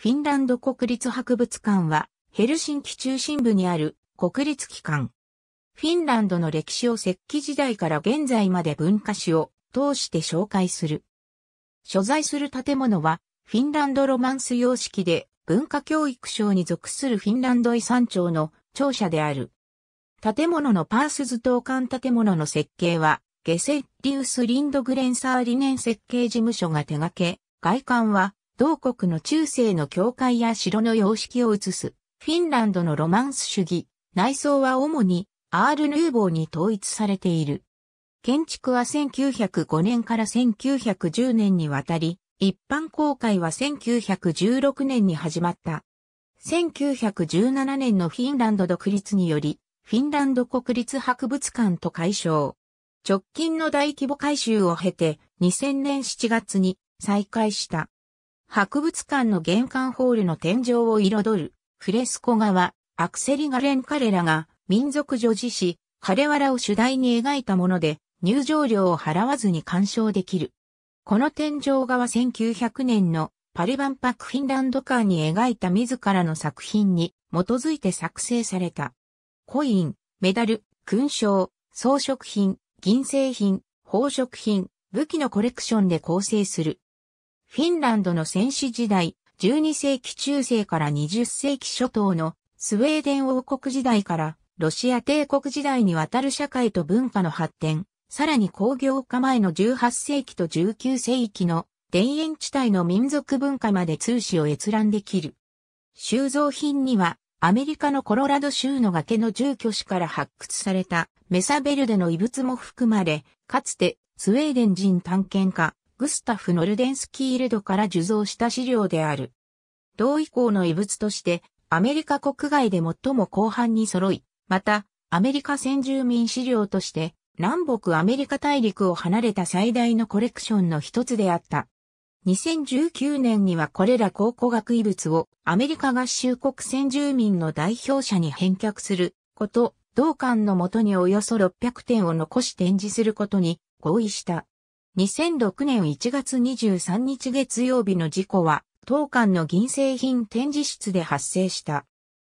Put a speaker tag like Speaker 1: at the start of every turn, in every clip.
Speaker 1: フィンランド国立博物館は、ヘルシンキ中心部にある国立機関。フィンランドの歴史を石器時代から現在まで文化史を通して紹介する。所在する建物は、フィンランドロマンス様式で、文化教育省に属するフィンランド遺産庁の庁舎である。建物のパースズ島間建物の設計は、ゲセッリウス・リンドグレンサーリネン設計事務所が手掛け、外観は同国の中世の教会や城の様式を移す、フィンランドのロマンス主義、内装は主にアール・ヌーボーに統一されている。建築は1905年から1910年にわたり、一般公開は1916年に始まった。1917年のフィンランド独立により、フィンランド国立博物館と解消。直近の大規模改修を経て、2000年7月に再開した。博物館の玄関ホールの天井を彩るフレスコ画はアクセリ・ガレン・カレラが民族女子誌カレワラを主題に描いたもので入場料を払わずに鑑賞できる。この天井画は1900年のパリ万博フィンランド館に描いた自らの作品に基づいて作成された。コイン、メダル、勲章、装飾品、銀製品、宝飾品、武器のコレクションで構成するフィンランドの戦士時代、12世紀中世から20世紀初頭のスウェーデン王国時代からロシア帝国時代にわたる社会と文化の発展、さらに工業化前の18世紀と19世紀の田園地帯の民族文化まで通史を閲覧できる。収蔵品にはアメリカのコロラド州の崖の住居史から発掘されたメサベルデの遺物も含まれ、かつてスウェーデン人探検家グスタフ・ノルデンスキールドから受蔵した資料である。同以降の遺物として、アメリカ国外で最も広範に揃い、また、アメリカ先住民資料として、南北アメリカ大陸を離れた最大のコレクションの一つであった。2019年にはこれら考古学遺物をアメリカ合衆国先住民の代表者に返却すること、同館のもとにおよそ600点を残し展示することに合意した。2006年1月23日月曜日の事故は、当館の銀製品展示室で発生した。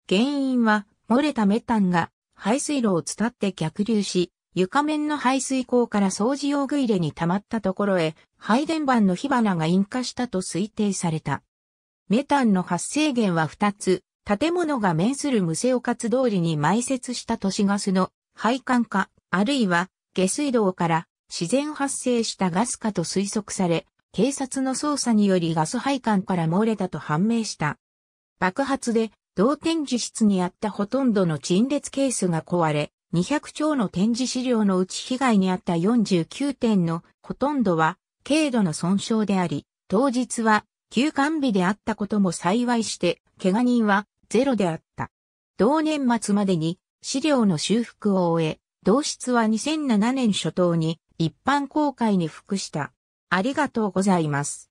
Speaker 1: 原因は、漏れたメタンが排水路を伝って逆流し、床面の排水口から掃除用具入れに溜まったところへ、配電盤の火花が引火したと推定された。メタンの発生源は2つ、建物が面する無を活通りに埋設した都市ガスの配管化、あるいは下水道から自然発生したガスかと推測され、警察の捜査によりガス配管から漏れたと判明した。爆発で、同展示室にあったほとんどの陳列ケースが壊れ、200兆の展示資料のうち被害にあった49点のほとんどは軽度の損傷であり、当日は休館日であったことも幸いして、怪我人はゼロであった。同年末までに資料の修復を終え、同室は2007年初頭に一般公開に服した。ありがとうございます。